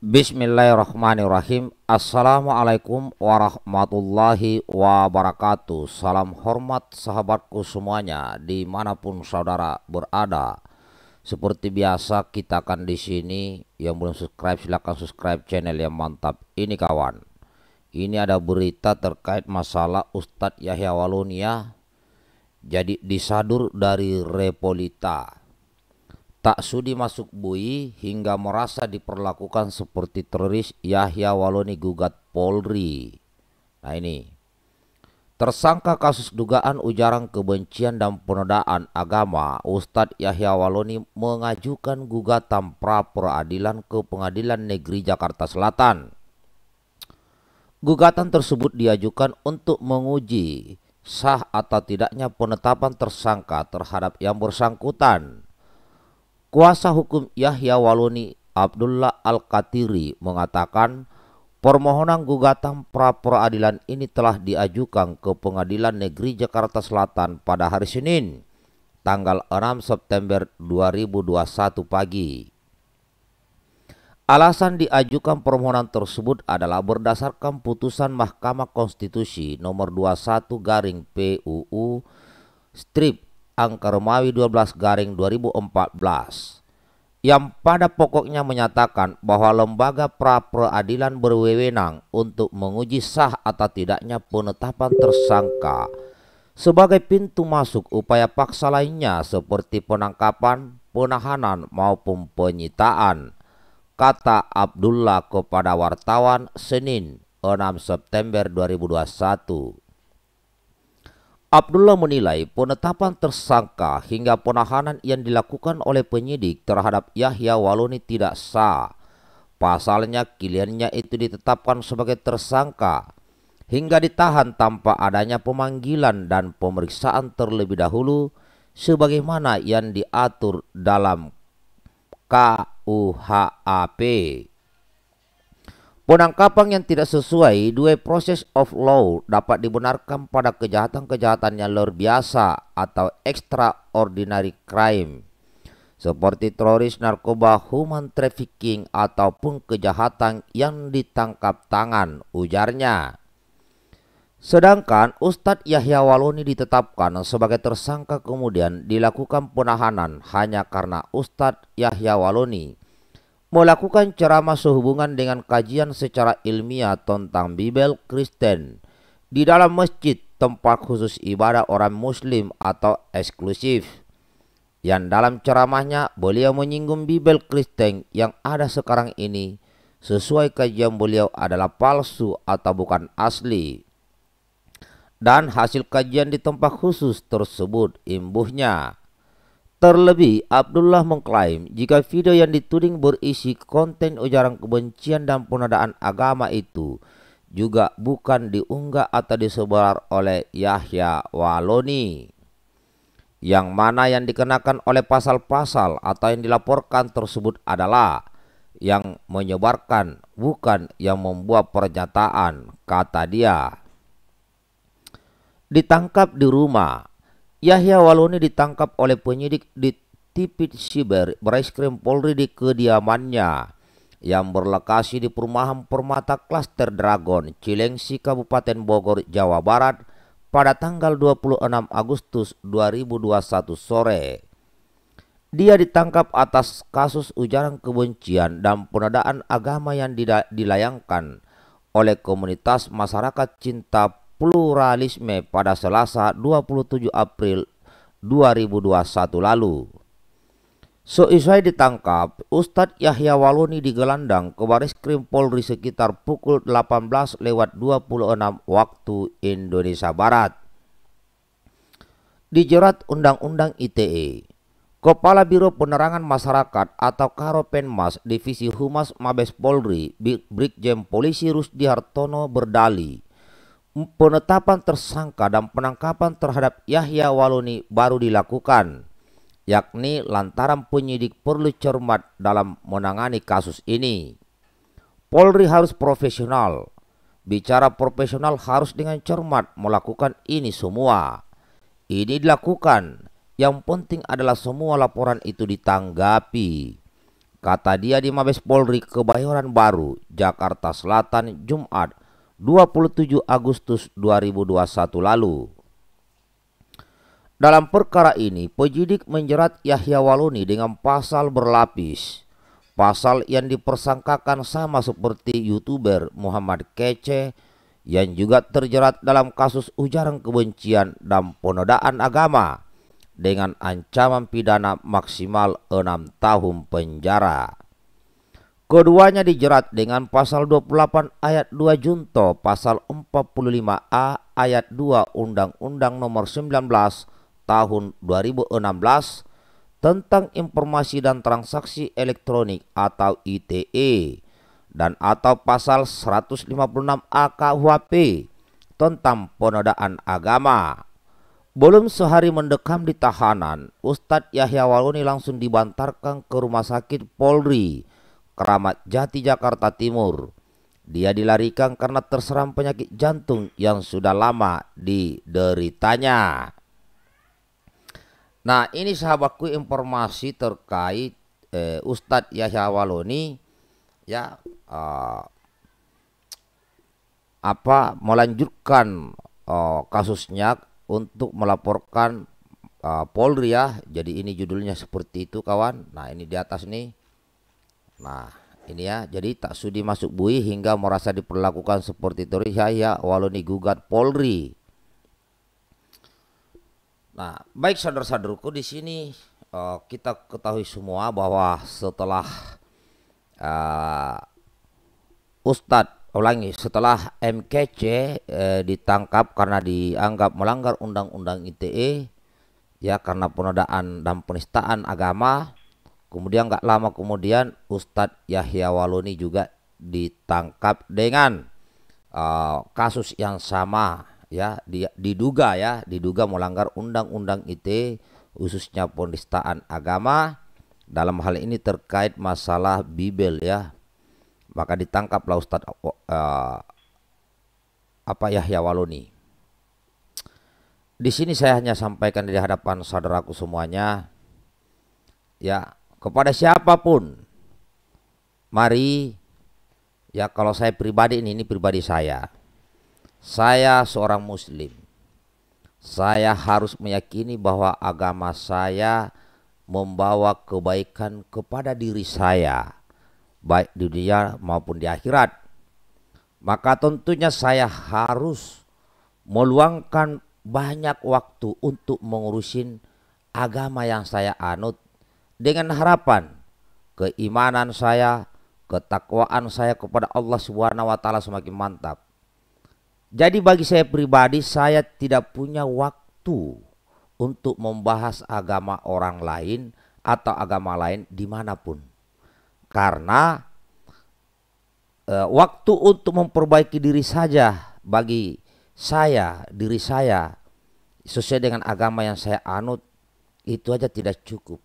Bismillahirrahmanirrahim Assalamualaikum warahmatullahi wabarakatuh Salam hormat sahabatku semuanya Dimanapun saudara berada Seperti biasa kita akan di sini Yang belum subscribe silahkan subscribe channel yang mantap Ini kawan Ini ada berita terkait masalah Ustadz Yahya Walunia Jadi disadur dari Repolita tak sudi masuk bui hingga merasa diperlakukan seperti teroris Yahya Waloni gugat Polri. Nah ini, tersangka kasus dugaan ujaran kebencian dan penodaan agama, Ustadz Yahya Waloni mengajukan gugatan pra peradilan ke Pengadilan Negeri Jakarta Selatan. Gugatan tersebut diajukan untuk menguji sah atau tidaknya penetapan tersangka terhadap yang bersangkutan. Kuasa hukum Yahya Waluni Abdullah Al-Katiri mengatakan permohonan gugatan pra peradilan ini telah diajukan ke Pengadilan Negeri Jakarta Selatan pada hari Senin tanggal 6 September 2021 pagi. Alasan diajukan permohonan tersebut adalah berdasarkan putusan Mahkamah Konstitusi nomor 21 garing PUU strip Angker Mawi 12 garing 2014 yang pada pokoknya menyatakan bahwa lembaga pra peradilan berwenang untuk menguji sah atau tidaknya penetapan tersangka sebagai pintu masuk upaya paksa lainnya seperti penangkapan, penahanan maupun penyitaan kata Abdullah kepada wartawan Senin 6 September 2021 Abdullah menilai penetapan tersangka hingga penahanan yang dilakukan oleh penyidik terhadap Yahya Waluni tidak sah. Pasalnya kliennya itu ditetapkan sebagai tersangka hingga ditahan tanpa adanya pemanggilan dan pemeriksaan terlebih dahulu sebagaimana yang diatur dalam KUHAP. Penangkapan yang tidak sesuai dua proses of law dapat dibenarkan pada kejahatan-kejahatan yang luar biasa atau extraordinary crime seperti teroris narkoba, human trafficking ataupun kejahatan yang ditangkap tangan, ujarnya. Sedangkan Ustadz Yahya Waloni ditetapkan sebagai tersangka kemudian dilakukan penahanan hanya karena Ustadz Yahya Waloni melakukan ceramah sehubungan dengan kajian secara ilmiah tentang Bibel Kristen di dalam masjid tempat khusus ibadah orang muslim atau eksklusif yang dalam ceramahnya beliau menyinggung Bibel Kristen yang ada sekarang ini sesuai kajian beliau adalah palsu atau bukan asli dan hasil kajian di tempat khusus tersebut imbuhnya Terlebih, Abdullah mengklaim jika video yang dituding berisi konten ujaran kebencian dan penodaan agama itu juga bukan diunggah atau disebar oleh Yahya Waloni. Yang mana yang dikenakan oleh pasal-pasal atau yang dilaporkan tersebut adalah yang menyebarkan bukan yang membuat pernyataan, kata dia. Ditangkap di rumah, Yahya Waluni ditangkap oleh penyidik di Tipit Siber, bereskrim Polri di kediamannya yang berlokasi di perumahan Permata Klaster Dragon, Cilengsi, Kabupaten Bogor, Jawa Barat pada tanggal 26 Agustus 2021 sore. Dia ditangkap atas kasus ujaran kebencian dan penodaan agama yang dilayangkan oleh komunitas masyarakat cinta pluralisme pada Selasa 27 April 2021 lalu. Seusai ditangkap, Ustadz Yahya Waloni digelandang ke Baris Krim Polri sekitar pukul 18 lewat 26 waktu Indonesia Barat. Dijerat Undang-Undang ITE. Kepala Biro Penerangan Masyarakat atau Karopenmas Divisi Humas Mabes Polri, Brigjen Polisi Rusdi Hartono berdali penetapan tersangka dan penangkapan terhadap Yahya Waluni baru dilakukan, yakni lantaran penyidik perlu cermat dalam menangani kasus ini. Polri harus profesional. Bicara profesional harus dengan cermat melakukan ini semua. Ini dilakukan. Yang penting adalah semua laporan itu ditanggapi. Kata dia di Mabes Polri Kebayoran Baru, Jakarta Selatan, Jumat 27 Agustus 2021 lalu. Dalam perkara ini, penyidik menjerat Yahya Waluni dengan pasal berlapis. Pasal yang dipersangkakan sama seperti youtuber Muhammad Kece yang juga terjerat dalam kasus ujaran kebencian dan penodaan agama dengan ancaman pidana maksimal enam tahun penjara. Keduanya dijerat dengan pasal 28 ayat 2 Junto pasal 45A ayat 2 Undang-Undang Nomor 19 Tahun 2016 tentang Informasi dan Transaksi Elektronik atau ITE dan atau pasal 156 A tentang penodaan agama. Belum sehari mendekam di tahanan, Ustadz Yahya Waluni langsung dibantarkan ke rumah sakit Polri Keramat Jati Jakarta Timur. Dia dilarikan karena terserang penyakit jantung yang sudah lama dideritanya. Nah ini sahabatku informasi terkait eh, Ustadz Yahya Waloni ya uh, apa melanjutkan uh, kasusnya untuk melaporkan uh, Polri ya. Jadi ini judulnya seperti itu kawan. Nah ini di atas nih Nah, ini ya. Jadi tak sudi masuk bui hingga merasa diperlakukan seperti itu ya, walau gugat Polri. Nah, baik saudara-saudaraku di sini uh, kita ketahui semua bahwa setelah uh, Ustadz ulangi setelah MKC eh, ditangkap karena dianggap melanggar undang-undang ITE ya karena penodaan dan penistaan agama Kemudian nggak lama kemudian Ustadz Yahya Waluni juga ditangkap dengan uh, kasus yang sama ya diduga ya diduga melanggar undang-undang ITE khususnya penistaan agama dalam hal ini terkait masalah Bibel ya maka ditangkaplah Ustadz uh, apa Yahya Waluni di sini saya hanya sampaikan di hadapan saudaraku semuanya ya kepada siapapun. Mari ya kalau saya pribadi ini ini pribadi saya. Saya seorang muslim. Saya harus meyakini bahwa agama saya membawa kebaikan kepada diri saya baik di dunia maupun di akhirat. Maka tentunya saya harus meluangkan banyak waktu untuk mengurusin agama yang saya anut dengan harapan keimanan saya, ketakwaan saya kepada Allah Subhanahu wa taala semakin mantap. Jadi bagi saya pribadi saya tidak punya waktu untuk membahas agama orang lain atau agama lain dimanapun. Karena e, waktu untuk memperbaiki diri saja bagi saya, diri saya sesuai dengan agama yang saya anut itu aja tidak cukup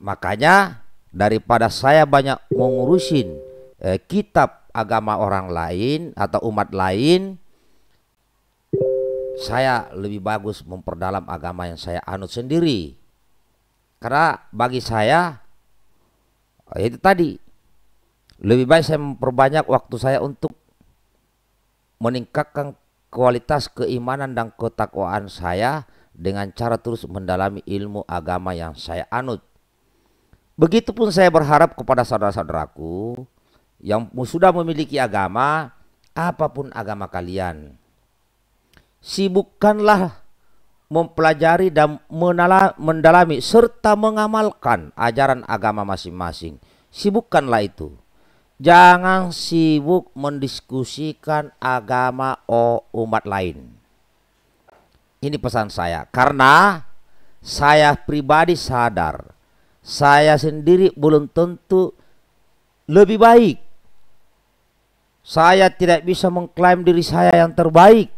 Makanya daripada saya banyak mengurusin eh, kitab agama orang lain atau umat lain, saya lebih bagus memperdalam agama yang saya anut sendiri. Karena bagi saya eh, itu tadi lebih baik saya memperbanyak waktu saya untuk meningkatkan kualitas keimanan dan ketakwaan saya dengan cara terus mendalami ilmu agama yang saya anut. Begitupun saya berharap kepada saudara-saudaraku yang sudah memiliki agama, apapun agama kalian. Sibukkanlah mempelajari dan mendalami serta mengamalkan ajaran agama masing-masing. Sibukkanlah itu. Jangan sibuk mendiskusikan agama oh, umat lain. Ini pesan saya karena saya pribadi sadar saya sendiri belum tentu lebih baik. Saya tidak bisa mengklaim diri saya yang terbaik.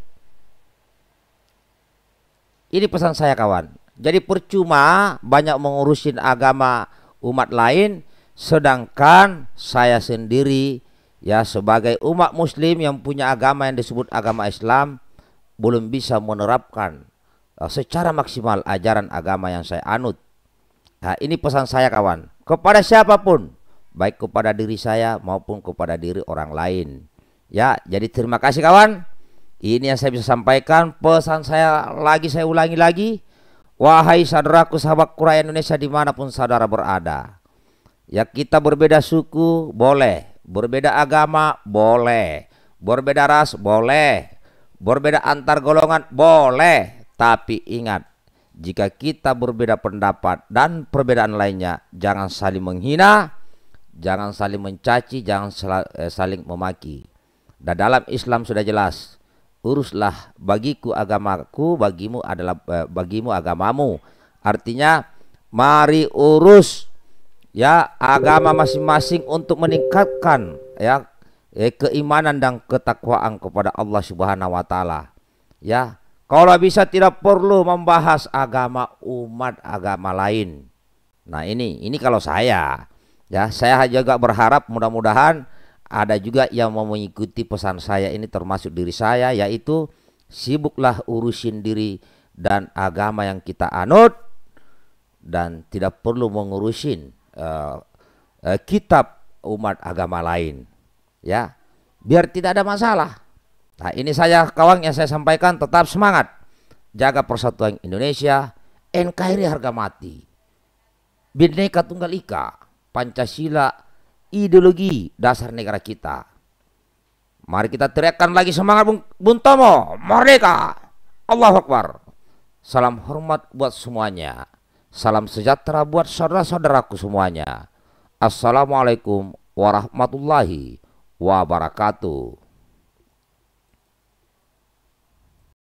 Ini pesan saya kawan. Jadi percuma banyak mengurusin agama umat lain sedangkan saya sendiri ya sebagai umat muslim yang punya agama yang disebut agama Islam belum bisa menerapkan eh, secara maksimal ajaran agama yang saya anut. Nah, ini pesan saya kawan, kepada siapapun, baik kepada diri saya maupun kepada diri orang lain. Ya, jadi terima kasih kawan. Ini yang saya bisa sampaikan, pesan saya lagi saya ulangi lagi. Wahai saudaraku sahabat kura Indonesia dimanapun saudara berada. Ya kita berbeda suku boleh, berbeda agama boleh, berbeda ras boleh, berbeda antar golongan boleh. Tapi ingat jika kita berbeda pendapat dan perbedaan lainnya, jangan saling menghina, jangan saling mencaci, jangan eh, saling memaki. Dan dalam Islam sudah jelas, uruslah bagiku agamaku, bagimu adalah eh, bagimu agamamu. Artinya, mari urus ya agama masing-masing untuk meningkatkan ya, eh, keimanan dan ketakwaan kepada Allah Subhanahu wa taala. Ya, kalau bisa tidak perlu membahas agama umat agama lain. Nah ini, ini kalau saya ya saya juga berharap mudah-mudahan ada juga yang mau mengikuti pesan saya ini termasuk diri saya yaitu sibuklah urusin diri dan agama yang kita anut dan tidak perlu mengurusin uh, uh, kitab umat agama lain ya biar tidak ada masalah Nah ini saya kawan yang saya sampaikan tetap semangat. Jaga persatuan Indonesia, NKRI harga mati. Bhinneka Tunggal Ika, Pancasila, ideologi dasar negara kita. Mari kita teriakkan lagi semangat Bung, Bung Tomo, merdeka. Allahu Akbar. Salam hormat buat semuanya. Salam sejahtera buat saudara-saudaraku semuanya. Assalamualaikum warahmatullahi wabarakatuh.